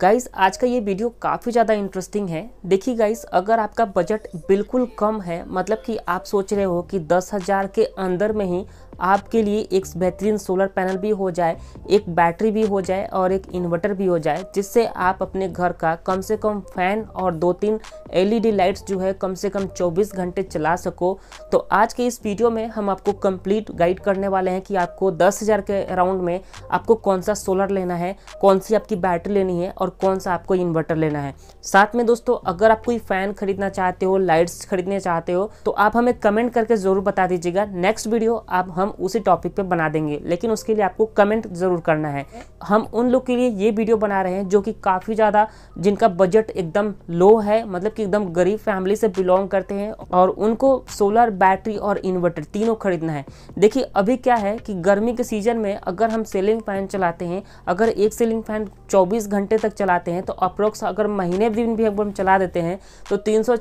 guys आज का ये वीडियो काफ़ी ज़्यादा इंटरेस्टिंग है देखिए गाइस अगर आपका बजट बिल्कुल कम है मतलब कि आप सोच रहे हो कि दस हज़ार के अंदर में ही आपके लिए एक बेहतरीन सोलर पैनल भी हो जाए एक बैटरी भी हो जाए और एक इन्वर्टर भी हो जाए जिससे आप अपने घर का कम से कम फैन और दो तीन एलईडी लाइट्स जो है कम से कम 24 घंटे चला सको तो आज के इस वीडियो में हम आपको कंप्लीट गाइड करने वाले हैं कि आपको दस हज़ार के अराउंड में आपको कौन सा सोलर लेना है कौन सी आपकी बैटरी लेनी है और कौन सा आपको इन्वर्टर लेना है साथ में दोस्तों अगर आप कोई फ़ैन खरीदना चाहते हो लाइट्स खरीदने चाहते हो तो आप हमें कमेंट करके ज़रूर बता दीजिएगा नेक्स्ट वीडियो आप हम हम उसी टॉपिक पे बना देंगे लेकिन उसके लिए आपको कमेंट ज़रूर करना है हम उन लोग के लिए ये वीडियो बना रहे हैं जो कि काफ़ी ज़्यादा जिनका बजट एकदम लो है मतलब कि एकदम गरीब फैमिली से बिलोंग करते हैं और उनको सोलर बैटरी और इन्वर्टर तीनों खरीदना है देखिए अभी क्या है कि गर्मी के सीज़न में अगर हम सेलिंग फ़ैन चलाते हैं अगर एक सेलिंग फ़ैन चौबीस घंटे तक चलाते हैं तो अप्रोक्स अगर महीने दिन भी हम चला देते हैं तो तीन सौ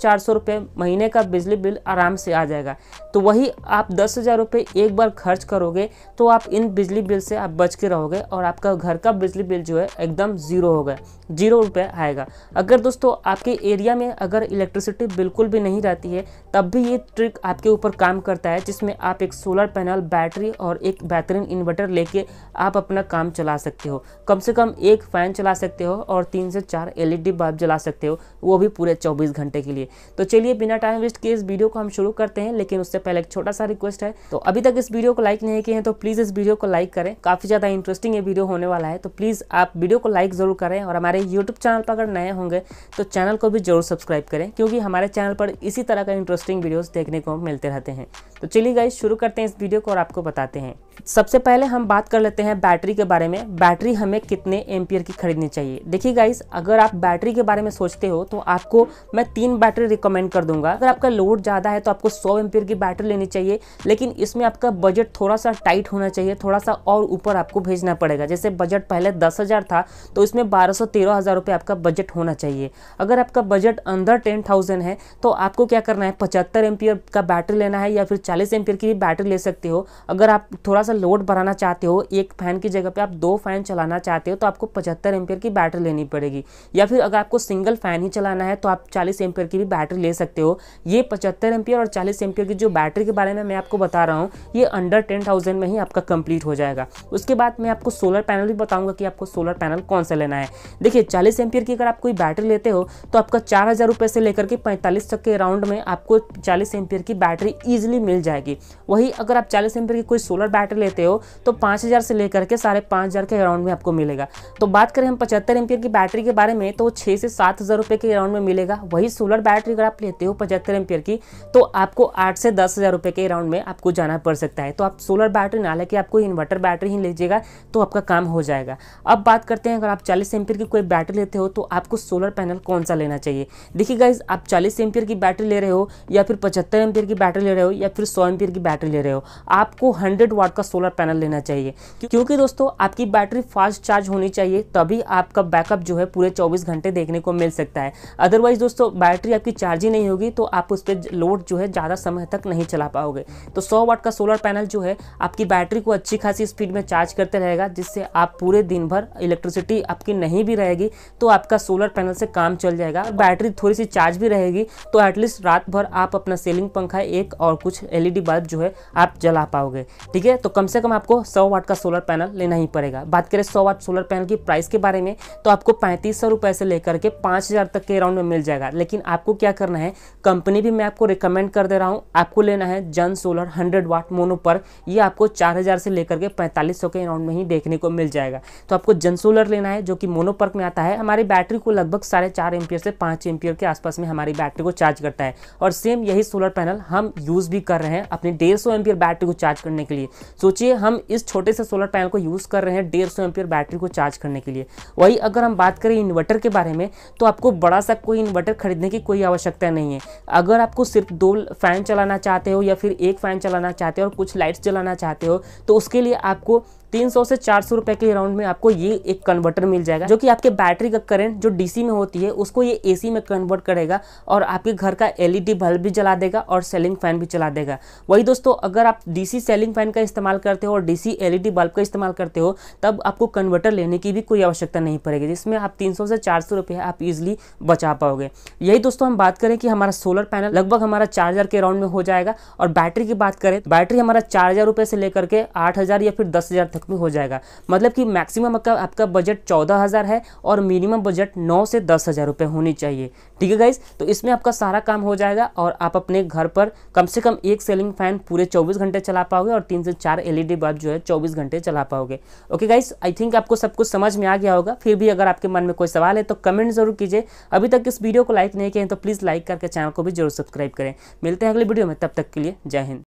महीने का बिजली बिल आराम से आ जाएगा तो वही आप दस हज़ार एक बार अगर खर्च करोगे तो आप इन बिजली बिल से आप बच के रहोगे और आपका घर का बिजली बिल जो है एकदम ज़ीरो होगा जीरो रुपये आएगा अगर दोस्तों आपके एरिया में अगर इलेक्ट्रिसिटी बिल्कुल भी नहीं रहती है तब भी ये ट्रिक आपके ऊपर काम करता है जिसमें आप एक सोलर पैनल बैटरी और एक बेहतरीन इन्वर्टर लेके आप अपना काम चला सकते हो कम से कम एक फ़ैन चला सकते हो और तीन से चार एलईडी बल्ब जला सकते हो वो भी पूरे 24 घंटे के लिए तो चलिए बिना टाइम वेस्ट के इस वीडियो को हम शुरू करते हैं लेकिन उससे पहले एक छोटा सा रिक्वेस्ट है तो अभी तक इस वीडियो वीडियो को लाइक नहीं किए हैं तो प्लीज़ इस वीडियो को लाइक करें काफ़ी ज़्यादा इंटरेस्टिंग ये वीडियो होने वाला है तो प्लीज़ आप वीडियो को लाइक ज़रूर करें और हमारे यूट्यूब चैनल पर अगर नए होंगे तो चैनल को भी जरूर सब्सक्राइब करें क्योंकि हमारे चैनल पर इसी तरह का इंटरेस्टिंग वीडियोज़ देखने को मिलते रहते हैं तो चलिए गाइज शुरू करते हैं इस वीडियो को और आपको बताते हैं सबसे पहले हम बात कर लेते हैं बैटरी के बारे में बैटरी हमें कितने एमपियर की खरीदनी चाहिए देखिए गाइज अगर आप बैटरी के बारे में सोचते हो तो आपको मैं तीन बैटरी रिकमेंड कर दूंगा अगर आपका लोड ज़्यादा है तो आपको सौ एमपियर की बैटरी लेनी चाहिए लेकिन इसमें आपका बजट थोड़ा सा टाइट होना चाहिए थोड़ा सा और ऊपर आपको भेजना पड़ेगा जैसे बजट पहले दस हज़ार था तो इसमें बारह सौ तेरह हज़ार रुपये आपका बजट होना चाहिए अगर आपका बजट अंदर टेन थाउजेंड है तो आपको क्या करना है पचहत्तर एम का बैटरी लेना है या फिर चालीस एम की भी बैटरी ले सकते हो अगर आप थोड़ा सा लोड बढ़ाना चाहते हो एक फ़ैन की जगह पर आप दो फ़ैन चलाना चाहते हो तो आपको पचहत्तर एम की बैटरी लेनी पड़ेगी या फिर अगर आपको सिंगल फ़ैन ही चलाना है तो आप चालीस एम की भी बैटरी ले सकते हो ये पचहत्तर एम और चालीस एम की जो बैटरी के बारे में मैं आपको बता रहा हूँ ये अंडर टेन थाउजेंड में ही आपका कंप्लीट हो जाएगा उसके बाद मैं आपको सोलर पैनल भी बताऊंगा कि आपको सोलर पैनल कौन सा लेना है देखिए चालीस एम्पियर की अगर आप कोई बैटरी लेते हो तो आपका चार हज़ार रुपये से लेकर के पैंतालीस तक के राउंड में आपको चालीस एम्पियर की बैटरी ईजिली मिल जाएगी वही अगर आप चालीस एम्पियर की कोई सोलर बैटरी लेते हो तो पाँच हज़ार से लेकर के साढ़े पाँच हज़ार के अराउंड में आपको मिलेगा तो बात करें हम पचहत्तर एम्पियर की बैटरी के बारे में तो छः से सात हज़ार रुपये के अराउंड में मिलेगा वही सोलर बैटरी अगर आप लेते हो पचहत्तर एम्पियर की तो आपको आठ से दस हज़ार रुपये के अराउंड में आपको जाना पड़ सकता है है तो आप सोलर बैटरी ना लेके आपको इन्वर्टर बैटरी ही लीजिएगा तो आपका काम हो जाएगा अब बात करते हैं अगर आप चालीस एम्पियर की कोई बैटरी लेते हो तो आपको सोलर पैनल कौन सा लेना चाहिए देखिए गाइज आप चालीस एम्पियर की बैटरी ले रहे हो या फिर पचहत्तर एम्पियर की बैटरी ले रहे हो या फिर सौ एम्पियर की बैटरी ले रहे हो आपको हंड्रेड वाट का सोलर पैनल लेना चाहिए क्योंकि दोस्तों आपकी बैटरी फास्ट चार्ज होनी चाहिए तभी आपका बैकअप जो है पूरे चौबीस घंटे देखने को मिल सकता है अदरवाइज दोस्तों बैटरी आपकी चार्ज ही नहीं होगी तो आप उस पर लोड जो है ज़्यादा समय तक नहीं चला पाओगे तो सौ वाट का सोलर पैनल पैनल जो है आपकी बैटरी को अच्छी खासी स्पीड में चार्ज करते रहेगा जिससे आप पूरे दिन भर इलेक्ट्रिसिटी आपकी नहीं भी रहेगी तो आपका सोलर पैनल से काम चल जाएगा और बैटरी थोड़ी सी चार्ज भी रहेगी तो एटलीस्ट रात भर आप अपना सेलिंग पंखा एक और कुछ एल बल्ब जो है आप जला पाओगे ठीक है तो कम से कम आपको सौ वाट का सोलर पैनल लेना ही पड़ेगा बात करें सौ वाट सोलर पैनल की प्राइस के बारे में तो आपको पैंतीस सौ रुपए से लेकर के पाँच हज़ार तक के अराउंड में मिल जाएगा लेकिन आपको क्या करना है कंपनी भी मैं आपको रिकमेंड कर दे रहा हूँ आपको लेना है जन सोलर हंड्रेड वाट मोनोपर पर ये आपको 4000 से लेकर के 4500 के अराउंड में ही देखने को मिल जाएगा तो आपको जनसोलर लेना है जो कि मोनोपर्क में आता है हमारी बैटरी को लगभग साढ़े चार एम्पियर से पाँच एम्पियर के आसपास में हमारी बैटरी को चार्ज करता है और सेम यही सोलर पैनल हम यूज़ भी कर रहे हैं अपनी डेढ़ सौ बैटरी को चार्ज करने के लिए सोचिए हम इस छोटे से सोलर पैनल को यूज़ कर रहे हैं डेढ़ सौ बैटरी को चार्ज करने के लिए वही अगर हम बात करें इन्वर्टर के बारे में तो आपको बड़ा सा कोई इन्वर्टर खरीदने की कोई आवश्यकता नहीं है अगर आपको सिर्फ दो फैन चलाना चाहते हो या फिर एक फैन चलाना चाहते हो और कुछ कुछ लाइट्स जलाना चाहते हो तो उसके लिए आपको 300 से चार सौ रुपए के राउंड में आपको ये एक कन्वर्टर मिल जाएगा जो कि आपके बैटरी का करंट जो डीसी में होती है उसको ये एसी में कन्वर्ट करेगा और आपके घर का एलईडी बल्ब e भी जला देगा और सेलिंग फैन भी चला देगा वही दोस्तों अगर आप डीसी सेलिंग फैन का इस्तेमाल करते हो और डीसी एलईडी बल्ब का इस्तेमाल करते हो तब आपको कन्वर्टर लेने की भी कोई आवश्यकता नहीं पड़ेगी जिसमें आप तीन से चार सौ आप इजिली बचा पाओगे यही दोस्तों हम बात करें कि हमारा सोलर पैनल लगभग हमारा चार के राउंड में हो जाएगा और बैटरी की बात करें बैटरी हमारा चार से लेकर के आठ या फिर दस तक तक में हो जाएगा मतलब कि मैक्सिमम आपका आपका बजट चौदह हज़ार है और मिनिमम बजट नौ से दस हज़ार रुपये होनी चाहिए ठीक है गाइज तो इसमें आपका सारा काम हो जाएगा और आप अपने घर पर कम से कम एक सेलिंग फैन पूरे चौबीस घंटे चला पाओगे और तीन से चार एलईडी बल्ब जो है चौबीस घंटे चला पाओगे ओके गाइज आई थिंक आपको सब कुछ समझ में आ गया होगा फिर भी अगर आपके मन में कोई सवाल है तो कमेंट जरूर कीजिए अभी तक इस वीडियो को लाइक नहीं किया तो प्लीज़ लाइक करके चैनल को भी जरूर सब्सक्राइब करें मिलते हैं अगले वीडियो में तब तक के लिए जय हिंद